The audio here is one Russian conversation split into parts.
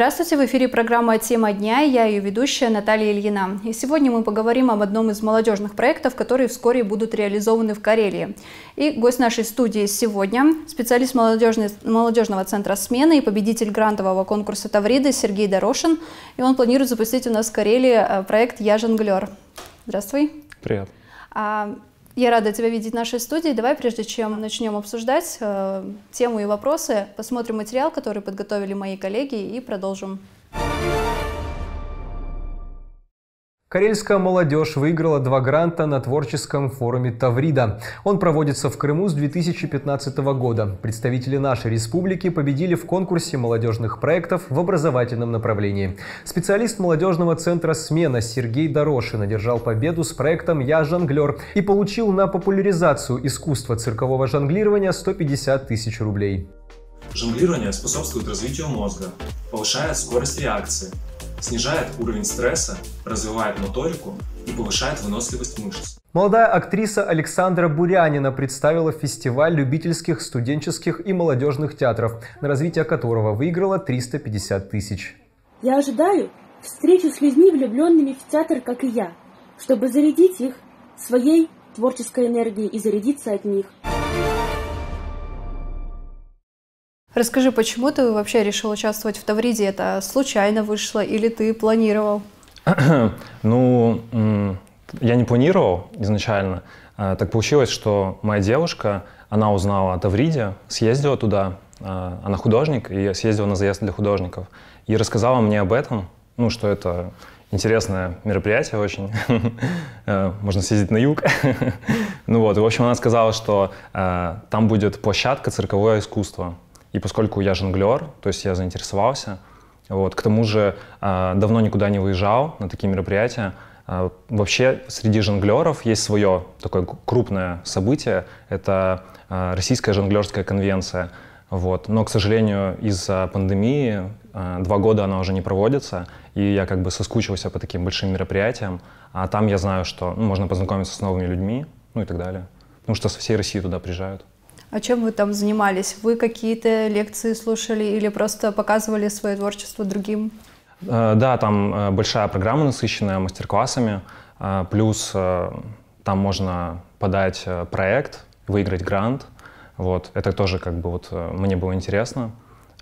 Здравствуйте, в эфире программа «Тема дня» я ее ведущая Наталья Ильина. И сегодня мы поговорим об одном из молодежных проектов, которые вскоре будут реализованы в Карелии. И гость нашей студии сегодня – специалист молодежного центра смены и победитель грантового конкурса Тавриды Сергей Дорошин. И он планирует запустить у нас в Карелии э, проект «Я жонглер». Здравствуй. Привет. А, я рада тебя видеть в нашей студии. Давай, прежде чем начнем обсуждать э, тему и вопросы, посмотрим материал, который подготовили мои коллеги, и продолжим. Карельская молодежь выиграла два гранта на творческом форуме «Таврида». Он проводится в Крыму с 2015 года. Представители нашей республики победили в конкурсе молодежных проектов в образовательном направлении. Специалист молодежного центра «Смена» Сергей Дорошин одержал победу с проектом «Я жонглер» и получил на популяризацию искусства циркового жонглирования 150 тысяч рублей. Жонглирование способствует развитию мозга, повышает скорость реакции, снижает уровень стресса, развивает моторику и повышает выносливость мышц. Молодая актриса Александра Бурянина представила фестиваль любительских, студенческих и молодежных театров, на развитие которого выиграла 350 тысяч. Я ожидаю встречу с людьми, влюбленными в театр, как и я, чтобы зарядить их своей творческой энергией и зарядиться от них. Расскажи, почему ты вообще решил участвовать в Тавриде? Это случайно вышло или ты планировал? ну, я не планировал изначально. А, так получилось, что моя девушка, она узнала о Тавриде, съездила туда, а, она художник, и я съездила на заезд для художников. И рассказала мне об этом, ну, что это интересное мероприятие очень. Э, можно съездить на юг. ну вот, и, в общем, она сказала, что э, там будет площадка «Цирковое искусство». И поскольку я жонглер, то есть я заинтересовался, вот, к тому же а, давно никуда не выезжал на такие мероприятия, а, Вообще среди жонглеров есть свое такое крупное событие. Это а, Российская жонглерская конвенция. Вот. Но, к сожалению, из-за пандемии два года она уже не проводится, и я как бы соскучился по таким большим мероприятиям. А там я знаю, что ну, можно познакомиться с новыми людьми, ну и так далее. Потому что со всей России туда приезжают. А чем вы там занимались? Вы какие-то лекции слушали или просто показывали свое творчество другим? Э, да, там э, большая программа насыщенная мастер-классами, э, плюс там можно подать проект, выиграть грант. Вот, это тоже как бы вот мне было интересно.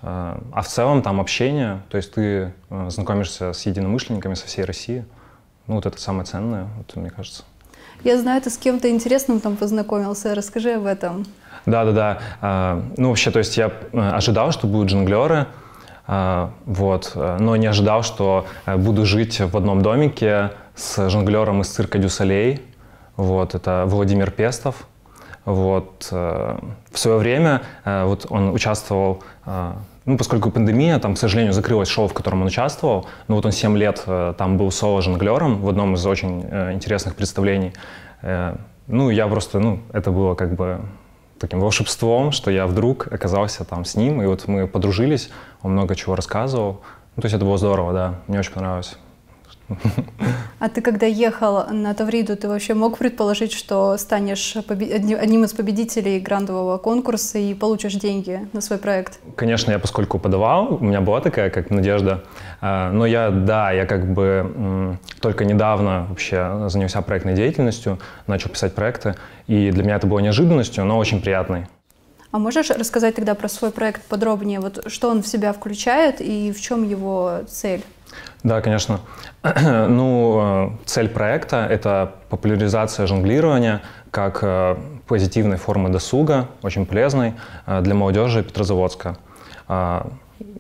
А в целом там общение, то есть ты знакомишься с единомышленниками со всей России. Ну вот это самое ценное, вот, мне кажется. Я знаю, ты с кем-то интересным там познакомился. Расскажи об этом. Да, да, да. ну, вообще, то есть я э, ожидал, что будут джонглеры, а, вот, э, но не ожидал, что э, буду жить в одном домике с жонглером из цирка Дюсалей. Вот, это Владимир Пестов. Вот, в свое время вот он участвовал а, ну, поскольку пандемия, там, к сожалению, закрылось шоу, в котором он участвовал, но вот он 7 лет э, там был соло-жонглером в одном из очень э, интересных представлений. Э, ну, я просто, ну, это было как бы таким волшебством, что я вдруг оказался там с ним, и вот мы подружились, он много чего рассказывал. Ну, то есть это было здорово, да, мне очень понравилось. А ты, когда ехал на Тавриду, ты вообще мог предположить, что станешь одним из победителей грандового конкурса и получишь деньги на свой проект? Конечно, я поскольку подавал, у меня была такая как надежда. А, но я, да, я как бы только недавно вообще занялся проектной деятельностью, начал писать проекты, и для меня это было неожиданностью, но очень приятной. А можешь рассказать тогда про свой проект подробнее? Вот что он в себя включает и в чем его цель? Да, конечно. Ну, э, цель проекта — это популяризация жонглирования как э, позитивной формы досуга, очень полезной э, для молодежи Петрозаводска. А,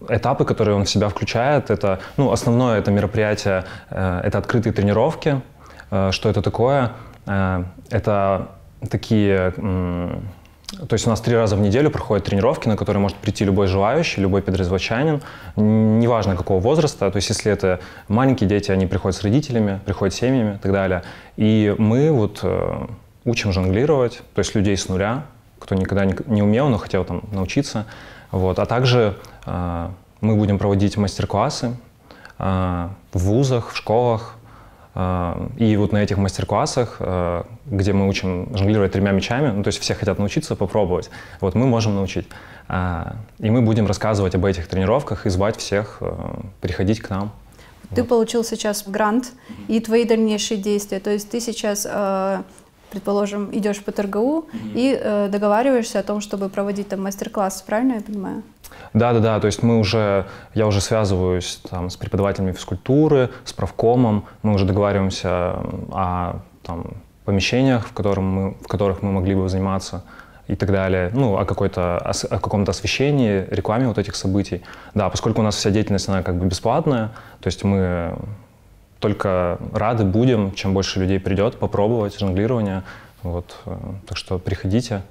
этапы, которые он в себя включает, это, ну, основное это мероприятие, это открытые тренировки. Что это такое? Это такие то есть у нас три раза в неделю проходят тренировки, на которые может прийти любой желающий, любой педразводчанин, неважно какого возраста. То есть если это маленькие дети, они приходят с родителями, приходят с семьями и так далее. И мы вот э, учим жонглировать, то есть людей с нуля, кто никогда не умел, но хотел там научиться. Вот. А также э, мы будем проводить мастер-классы э, в вузах, в школах, а, и вот на этих мастер-классах, а, где мы учим жонглировать тремя мячами, ну, то есть все хотят научиться, попробовать, вот мы можем научить. А, и мы будем рассказывать об этих тренировках и звать всех приходить к нам. Ты вот. получил сейчас грант и твои дальнейшие действия. То есть ты сейчас предположим, идешь по ТРГУ mm и э, договариваешься о том, чтобы проводить там мастер-класс, правильно я понимаю? Да, да, да. То есть мы уже, я уже связываюсь там с преподавателями физкультуры, с правкомом, мы уже договариваемся о там, помещениях, в, котором мы, в которых мы могли бы заниматься и так далее, ну, о, какой-то, о, о каком-то освещении, рекламе вот этих событий. Да, поскольку у нас вся деятельность, она как бы бесплатная, то есть мы только рады будем, чем больше людей придет, попробовать жонглирование. Вот, э, так что приходите.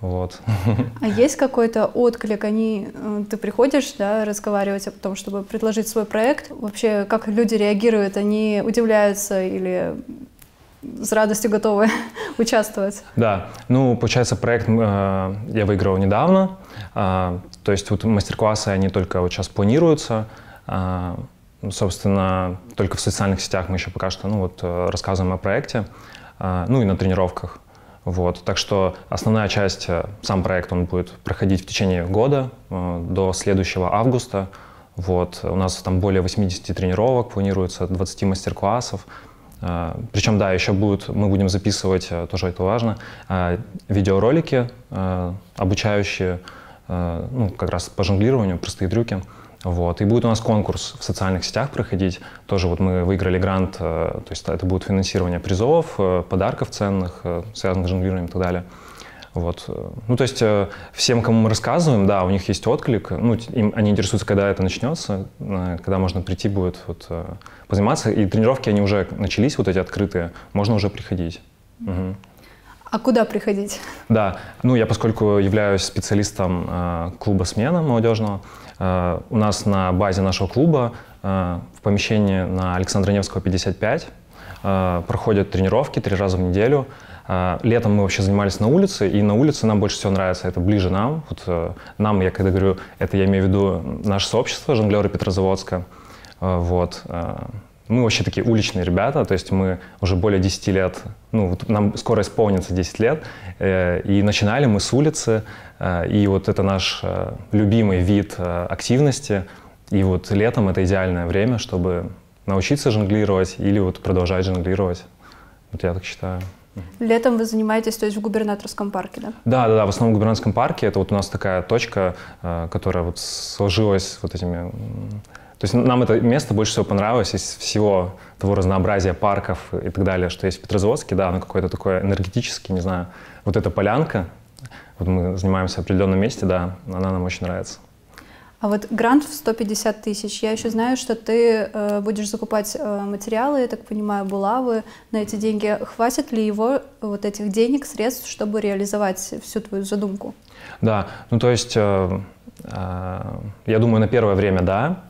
Вот. А есть какой-то отклик? Они, э, ты приходишь да, разговаривать о том, чтобы предложить свой проект? Вообще, как люди реагируют? Они удивляются или с радостью готовы участвовать. Да, ну, получается, проект э, я выиграл недавно, э, то есть вот мастер-классы, они только вот сейчас планируются, э, ну, собственно, только в социальных сетях мы еще пока что ну, вот, э, рассказываем о проекте, а, ну и на тренировках. Вот. Так что основная часть, э, сам проект, он будет проходить в течение года э, до следующего августа. Вот. У нас там более 80 тренировок планируется, 20 мастер-классов. Причем, да, еще будет, мы будем записывать, тоже это важно, видеоролики обучающие, ну, как раз по жонглированию, простые трюки. Вот. И будет у нас конкурс в социальных сетях проходить. Тоже вот мы выиграли грант, э, то есть это будет финансирование призов, э, подарков ценных, э, связанных с жонглированием и так далее. Вот. Ну, то есть всем, кому мы рассказываем, да, у них есть отклик, ну, им, они интересуются, когда это начнется, когда можно прийти будет вот, позаниматься, и тренировки, они уже начались, вот эти открытые, можно уже приходить. Угу. А куда приходить? Да, ну я поскольку являюсь специалистом э, клуба «Смена» молодежного, э, у нас на базе нашего клуба э, в помещении на Александра Невского 55 э, проходят тренировки три раза в неделю. Э, летом мы вообще занимались на улице, и на улице нам больше всего нравится, это ближе нам. Вот, э, нам, я когда говорю, это я имею в виду наше сообщество, жонглеры Петрозаводска. Э, вот, э, мы вообще такие уличные ребята, то есть мы уже более 10 лет, ну, вот нам скоро исполнится 10 лет, э, и начинали мы с улицы, э, и вот это наш э, любимый вид э, активности, и вот летом это идеальное время, чтобы научиться жонглировать или вот продолжать жонглировать. Вот я так считаю. Летом вы занимаетесь, то есть в губернаторском парке, да? Да, да, да, в основном в губернаторском парке. Это вот у нас такая точка, э, которая вот сложилась вот этими то есть нам это место больше всего понравилось из всего того разнообразия парков и так далее, что есть в Петрозаводске, да, оно какое-то такое энергетическое, не знаю. Вот эта полянка, вот мы занимаемся в определенном месте, да, она нам очень нравится. А вот грант в 150 тысяч. Я еще знаю, что ты э, будешь закупать э, материалы, я так понимаю, булавы на эти деньги. Хватит ли его вот этих денег, средств, чтобы реализовать всю твою задумку? Да, ну то есть, э, э, я думаю, на первое время да.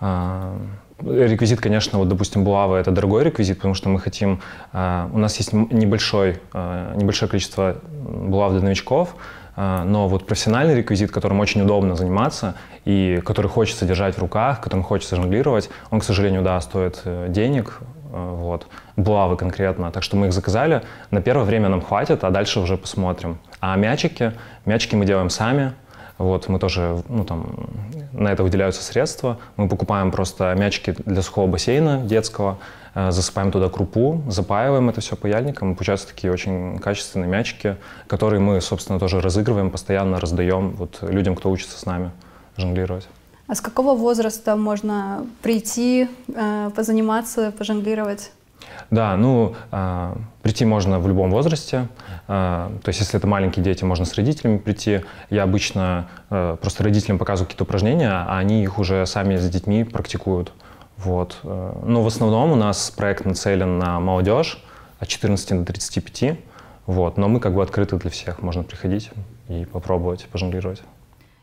А, реквизит, конечно, вот, допустим, булавы – это дорогой реквизит, потому что мы хотим… А, у нас есть небольшой, а, небольшое количество булав для новичков, но вот профессиональный реквизит, которым очень удобно заниматься и который хочется держать в руках, которым хочется жонглировать, он, к сожалению, да, стоит э, денег, э, вот, булавы конкретно. Так что мы их заказали, на первое время нам хватит, а дальше уже посмотрим. А мячики, мячики мы делаем сами – вот, мы тоже, ну, там, на это выделяются средства. Мы покупаем просто мячики для сухого бассейна детского, э, засыпаем туда крупу, запаиваем это все паяльником. Получаются такие очень качественные мячики, которые мы, собственно, тоже разыгрываем, постоянно раздаем вот людям, кто учится с нами жонглировать. А с какого возраста можно прийти, э, позаниматься, пожонглировать? Да, ну, э, прийти можно в любом возрасте. Э, то есть, если это маленькие дети, можно с родителями прийти. Я обычно э, просто родителям показываю какие-то упражнения, а они их уже сами с детьми практикуют. Вот. Э, но в основном у нас проект нацелен на молодежь от 14 до 35. Вот. Но мы как бы открыты для всех. Можно приходить и попробовать пожонглировать.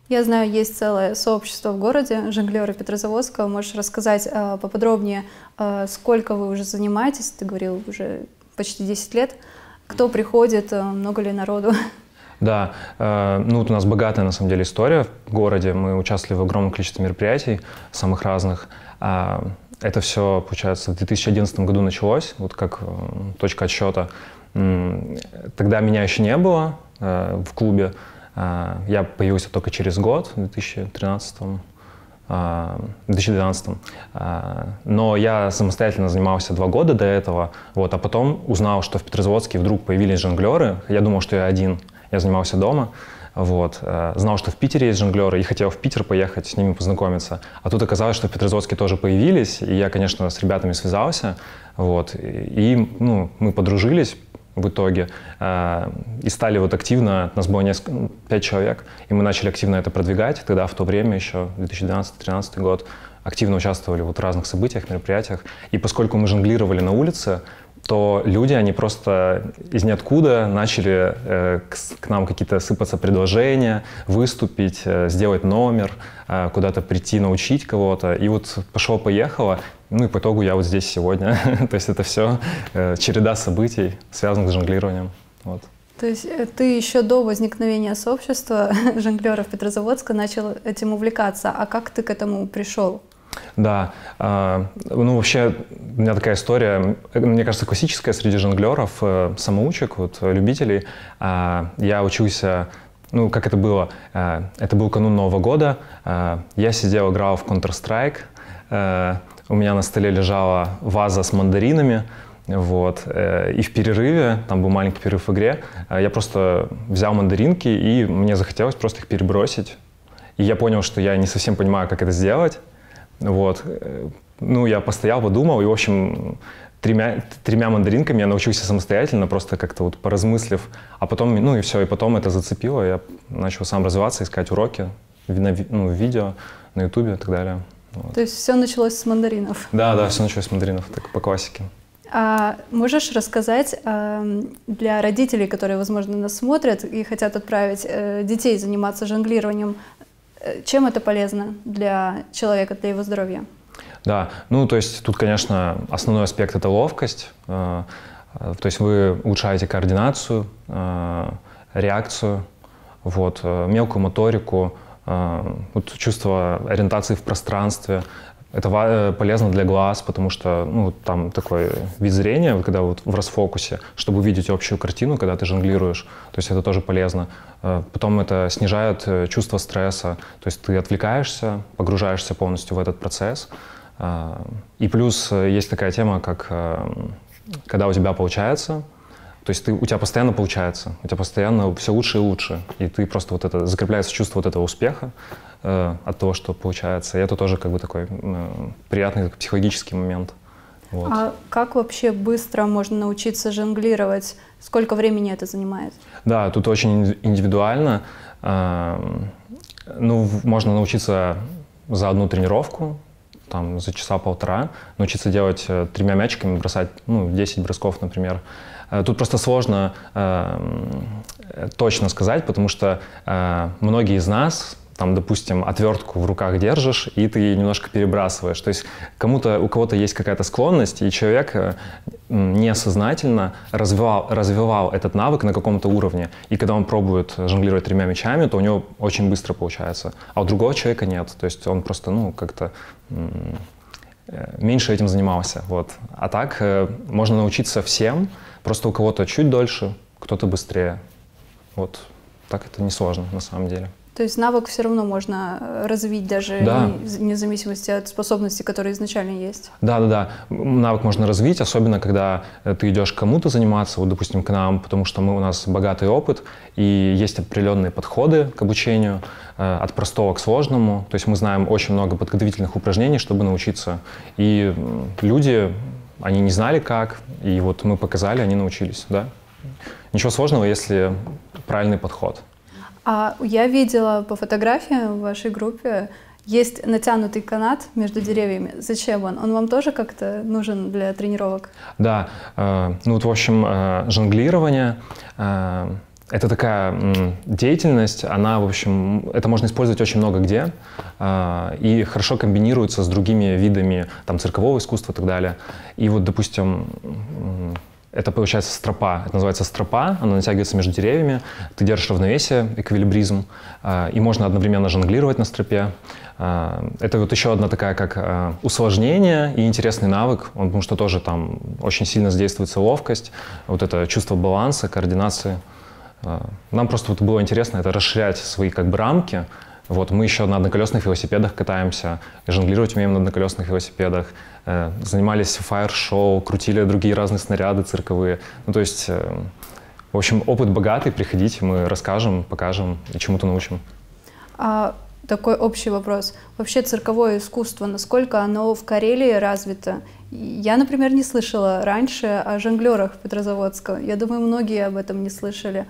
Я знаю, есть целое сообщество в городе, жонглеры Петрозаводска. Можешь рассказать э, поподробнее, э, сколько вы уже занимаетесь? Ты говорил, уже почти 10 лет. Кто приходит, э, много ли народу? Да, э, ну вот у нас богатая на самом деле история в городе. Мы участвовали в огромном количестве мероприятий, самых разных. А, это все, получается, в 2011 году началось, вот как э, точка отсчета. Тогда меня еще не было э, в клубе. А, я появился только через год, в 2013 а, в а, Но я самостоятельно занимался два года до этого, вот, а потом узнал, что в Петрозаводске вдруг появились жонглеры. Я думал, что я один, я занимался дома. Вот. Знал, что в Питере есть жонглеры, и хотел в Питер поехать, с ними познакомиться. А тут оказалось, что в Петрозаводске тоже появились, и я, конечно, с ребятами связался. Вот. И ну, мы подружились, в итоге. Э, и стали вот активно, нас было несколько, пять человек, и мы начали активно это продвигать. Тогда в то время еще, 2012-2013 год, активно участвовали вот в разных событиях, мероприятиях. И поскольку мы жонглировали на улице, то люди, они просто из ниоткуда начали э, к, к нам какие-то сыпаться предложения, выступить, э, сделать номер, э, куда-то прийти, научить кого-то. И вот пошло-поехало. Ну и по итогу я вот здесь сегодня. То есть это все э, череда событий, связанных с жонглированием. Вот. То есть э, ты еще до возникновения сообщества жонглеров Петрозаводска начал этим увлекаться. А как ты к этому пришел? Да, а, ну вообще у меня такая история, мне кажется, классическая среди жонглеров, э, самоучек, вот, любителей. А, я учился ну, как это было? Это был канун Нового года. Я сидел, играл в Counter-Strike у меня на столе лежала ваза с мандаринами, вот. Э, и в перерыве, там был маленький перерыв в игре, э, я просто взял мандаринки, и мне захотелось просто их перебросить. И я понял, что я не совсем понимаю, как это сделать. Вот. Э, ну, я постоял, подумал, и, в общем, тремя, тремя мандаринками я научился самостоятельно, просто как-то вот поразмыслив. А потом, ну и все, и потом это зацепило, я начал сам развиваться, искать уроки, на, ну, видео на ютубе и так далее. Вот. То есть все началось с мандаринов? Да, да, все началось с мандаринов, так по классике. А можешь рассказать э, для родителей, которые, возможно, нас смотрят и хотят отправить э, детей заниматься жонглированием, э, чем это полезно для человека, для его здоровья? Да, ну то есть тут, конечно, основной аспект это ловкость. То есть вы улучшаете координацию, реакцию, вот, мелкую моторику, а, вот чувство ориентации в пространстве. Это э, полезно для глаз, потому что ну, там такое вид зрения, когда вот в расфокусе, чтобы увидеть общую картину, когда ты жонглируешь, то есть это тоже полезно. Э, потом это снижает э, чувство стресса, то есть ты отвлекаешься, погружаешься полностью в этот процесс. А, и плюс есть такая тема, как когда у тебя получается, то есть ты, у тебя постоянно получается, у тебя постоянно все лучше и лучше. И ты просто вот это, закрепляется чувство вот этого успеха э, от того, что получается. И это тоже как бы такой э, приятный такой психологический момент. Вот. А как вообще быстро можно научиться жонглировать? Сколько времени это занимает? Да, тут очень индивидуально. Э, ну, можно научиться за одну тренировку, там, за часа полтора, научиться делать э, тремя мячиками, бросать ну, 10 бросков, например. Э, тут просто сложно эм, э, точно сказать, потому что э, многие из нас там, допустим, отвертку в руках держишь, и ты немножко перебрасываешь. То есть кому-то, у кого-то есть какая-то склонность, и человек э, неосознательно развивал, развивал этот навык на каком-то уровне. И когда он пробует жонглировать тремя мячами, то у него очень быстро получается. А у другого человека нет. То есть он просто, ну, как-то э, меньше этим занимался. Вот. А так э, можно научиться всем, просто у кого-то чуть дольше, кто-то быстрее. Вот так это несложно на самом деле. То есть навык все равно можно э, развить даже да. вне зависимости от способностей, которые изначально есть. Да, да, да. Навык можно развить, особенно когда э, ты идешь кому-то заниматься, вот, допустим, к нам, потому что мы, у нас богатый опыт, и есть определенные подходы к обучению, э, от простого к сложному. То есть мы знаем очень много подготовительных упражнений, чтобы научиться. И люди, они не знали как, и вот мы показали, они научились, да. Ничего сложного, если правильный подход. А я видела по фотографиям в вашей группе, есть натянутый канат между деревьями. Зачем он? Он вам тоже как-то нужен для тренировок? Да. Э, ну вот, в общем, э, жонглирование э, это такая деятельность, она, в общем, это можно использовать очень много где и хорошо комбинируется с другими видами там, циркового искусства и так далее. И вот, допустим, это получается стропа, это называется стропа, она натягивается между деревьями, ты держишь равновесие, эквилибризм, а, и можно одновременно жонглировать на стропе. А, это вот еще одна такая как а, усложнение и интересный навык, потому что тоже там очень сильно задействуется ловкость, вот это чувство баланса, координации. Нам просто вот было интересно это расширять свои как бы рамки. Вот мы еще на одноколесных велосипедах катаемся, жонглировать умеем на одноколесных велосипедах, Э, занимались фаер-шоу, крутили другие разные снаряды цирковые. Ну, то есть, э, в общем, опыт богатый, приходите, мы расскажем, покажем и чему-то научим. А такой общий вопрос. Вообще цирковое искусство, насколько оно в Карелии развито? Я, например, не слышала раньше о жонглерах Петрозаводского. Я думаю, многие об этом не слышали.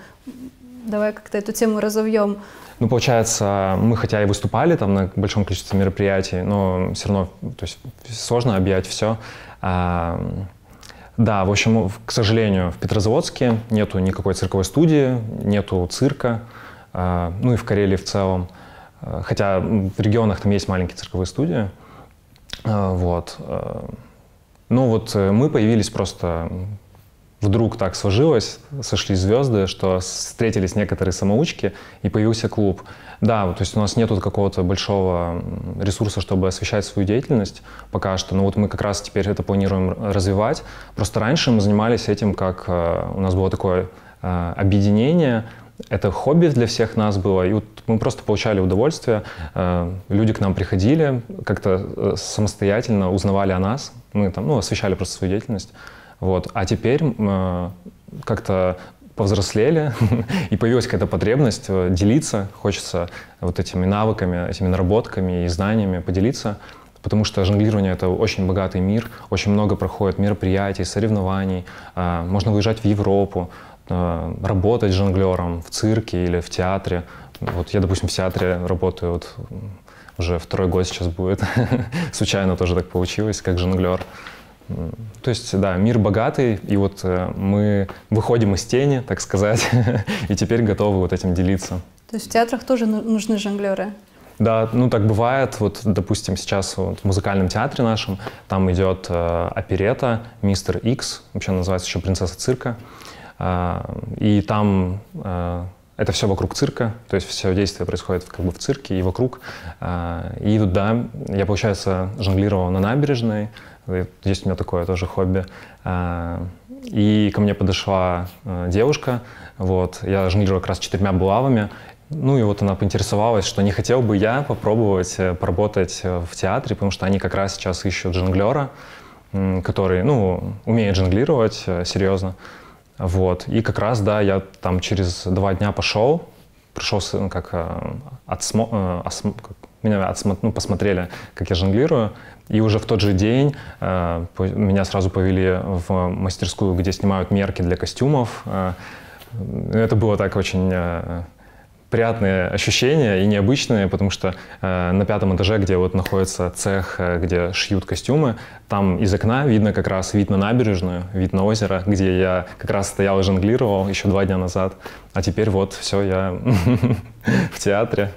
Давай как-то эту тему разовьем. Ну, получается, мы хотя и выступали там на большом количестве мероприятий, но все равно то есть, сложно объять все. А, да, в общем, к сожалению, в Петрозаводске нету никакой цирковой студии, нету цирка, а, ну и в Карелии в целом. Хотя в регионах там есть маленькие цирковые студии. А, вот. А, ну вот э, мы появились просто вдруг так сложилось, сошли звезды, что встретились некоторые самоучки и появился клуб. Да, то есть у нас нету какого-то большого ресурса, чтобы освещать свою деятельность пока что, но вот мы как раз теперь это планируем развивать. Просто раньше мы занимались этим, как э, у нас было такое э, объединение, это хобби для всех нас было, и вот мы просто получали удовольствие. Э, люди к нам приходили, как-то самостоятельно узнавали о нас, мы там, ну, освещали просто свою деятельность. Вот. А теперь э, как-то повзрослели, и появилась какая-то потребность э, делиться, хочется вот этими навыками, этими наработками и знаниями поделиться, потому что жонглирование — это очень богатый мир, очень много проходит мероприятий, соревнований, а, можно выезжать в Европу, э, работать жонглером в цирке или в театре. Вот я, допустим, в театре работаю вот уже второй год сейчас будет. Случайно тоже так получилось, как жонглер. То есть, да, мир богатый, и вот э, мы выходим из тени, так сказать, и теперь готовы вот этим делиться. То есть в театрах тоже ну, нужны жонглеры? Да, ну так бывает. Вот, допустим, сейчас вот в музыкальном театре нашем там идет э, оперета «Мистер Икс», вообще называется еще «Принцесса цирка». Э, и там э, это все вокруг цирка, то есть все действие происходит как бы в цирке и вокруг. А, и туда я, получается, жонглировал на набережной, есть у меня такое тоже хобби. А, и ко мне подошла э, девушка, вот, я жонглировал как раз четырьмя булавами, ну и вот она поинтересовалась, что не хотел бы я попробовать э, поработать э, в театре, потому что они как раз сейчас ищут жонглера, который, ну, умеет жонглировать серьезно. Вот. И как раз, да, я там через два дня пошел, пришел, как, отсмо... осм меня отсмотр, ну, посмотрели, как я жонглирую, и уже в тот же день э, меня сразу повели в мастерскую, где снимают мерки для костюмов. Э, ну, это было так очень э, приятные ощущения и необычные, потому что э, на пятом этаже, где вот находится цех, э, где шьют костюмы, там из окна видно как раз вид на набережную, вид на озеро, где я как раз стоял и жонглировал еще два дня назад. А теперь вот все, я в театре.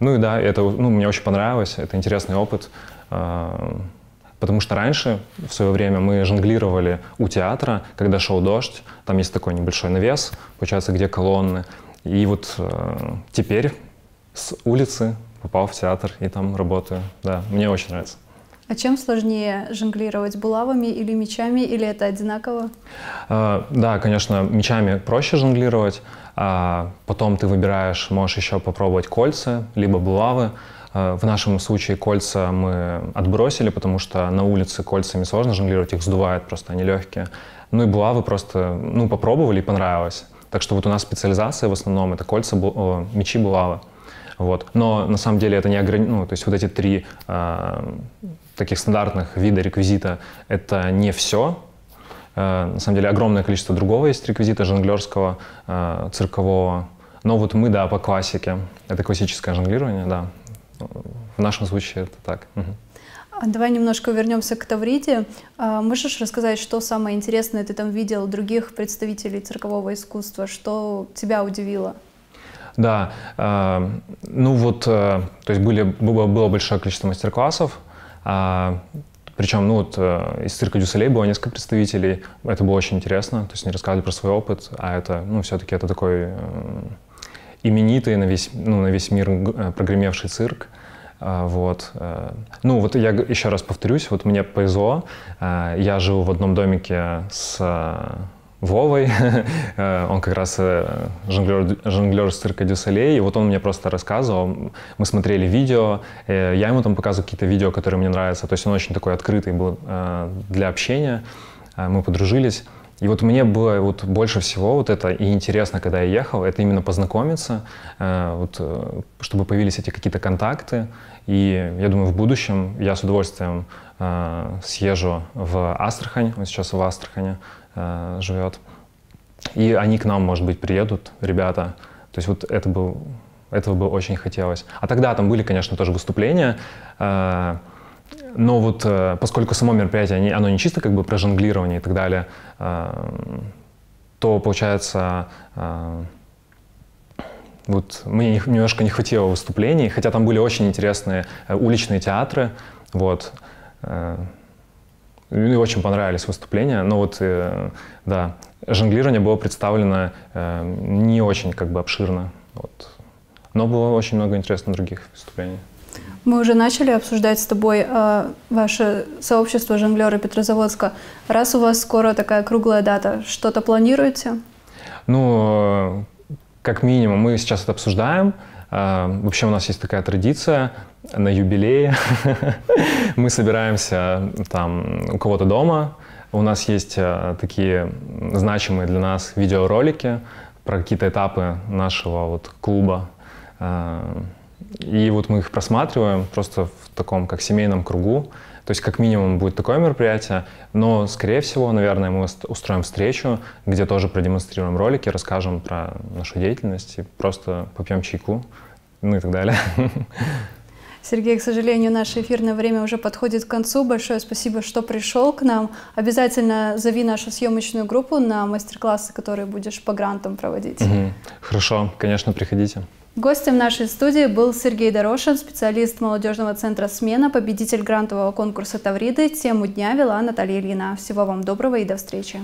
Ну и да, это ну, мне очень понравилось, это интересный опыт. А, потому что раньше, в свое время, мы жонглировали у театра, когда шел дождь, там есть такой небольшой навес, получается, где колонны. И вот а, теперь с улицы попал в театр и там работаю. Да, мне очень нравится. А чем сложнее жонглировать булавами или мечами, или это одинаково? А, да, конечно, мечами проще жонглировать. А потом ты выбираешь, можешь еще попробовать кольца, либо булавы. А, в нашем случае кольца мы отбросили, потому что на улице кольцами сложно жонглировать, их сдувает просто, они легкие. Ну и булавы просто, ну, попробовали и понравилось. Так что вот у нас специализация в основном это кольца, бу... мечи, булавы. Вот. Но на самом деле это не ограничено, ну, то есть вот эти три а, таких стандартных вида реквизита это не все. Э, на самом деле огромное количество другого есть реквизита жонглерского, э, циркового. Но вот мы, да, по классике. Это классическое жонглирование, да. В нашем случае это так. А давай немножко вернемся к Тавриде. А, можешь рассказать, что самое интересное ты там видел других представителей циркового искусства? Что тебя удивило? Да, э, ну вот, то есть были, было большое количество мастер-классов, а, причем, ну вот э, из цирка Дюсселей было несколько представителей. Это было очень интересно. То есть они рассказывали про свой опыт, а это, ну, все-таки это такой э, именитый на весь, ну, на весь мир э, прогремевший цирк. А, вот. Э. ну, вот я еще раз повторюсь, вот мне повезло. я жил в одном домике с Вовой, э, он как раз э, жонглер, жонглер цирка Дюсалей, и вот он мне просто рассказывал, мы смотрели видео, э, я ему там показываю какие-то видео, которые мне нравятся, то есть он очень такой открытый был для общения, мы подружились, и вот мне было вот больше всего вот это и интересно, когда я ехал, это именно познакомиться, вот, чтобы появились эти какие-то контакты. И я думаю, в будущем я с удовольствием съезжу в Астрахань, он сейчас в Астрахане, э, живет. И они к нам, может быть, приедут, ребята. То есть вот это был, этого бы очень хотелось. А тогда там были, конечно, тоже выступления. Э, но вот э, поскольку само мероприятие, не, оно не чисто как бы про жонглирование и так далее, э, то получается... Э, вот мне немножко не хватило выступлений, хотя там были очень интересные э, уличные театры, вот, э, мне очень понравились выступления. Но вот, э, да, жонглирование было представлено э, не очень как бы обширно. Вот. Но было очень много интересных других выступлений. Мы уже начали обсуждать с тобой э, ваше сообщество жонглера Петрозаводска. Раз у вас скоро такая круглая дата, что-то планируете? Ну, э, как минимум, мы сейчас это обсуждаем. А, Вообще у нас есть такая традиция на юбилее. Мы собираемся там у кого-то дома. У нас есть э, такие значимые для нас видеоролики про какие-то этапы нашего вот клуба. А, и вот мы их просматриваем просто в таком как семейном кругу. То есть как минимум будет такое мероприятие, но, скорее всего, наверное, мы устроим встречу, где тоже продемонстрируем ролики, расскажем про нашу деятельность и просто попьем чайку, ну и так далее. Сергей, к сожалению, наше эфирное время уже подходит к концу. Большое спасибо, что пришел к нам. Обязательно зови нашу съемочную группу на мастер-классы, которые будешь по грантам проводить. Угу. Хорошо, конечно, приходите. Гостем нашей студии был Сергей Дорошин, специалист молодежного центра «Смена», победитель грантового конкурса «Тавриды». Тему дня вела Наталья Ильина. Всего вам доброго и до встречи.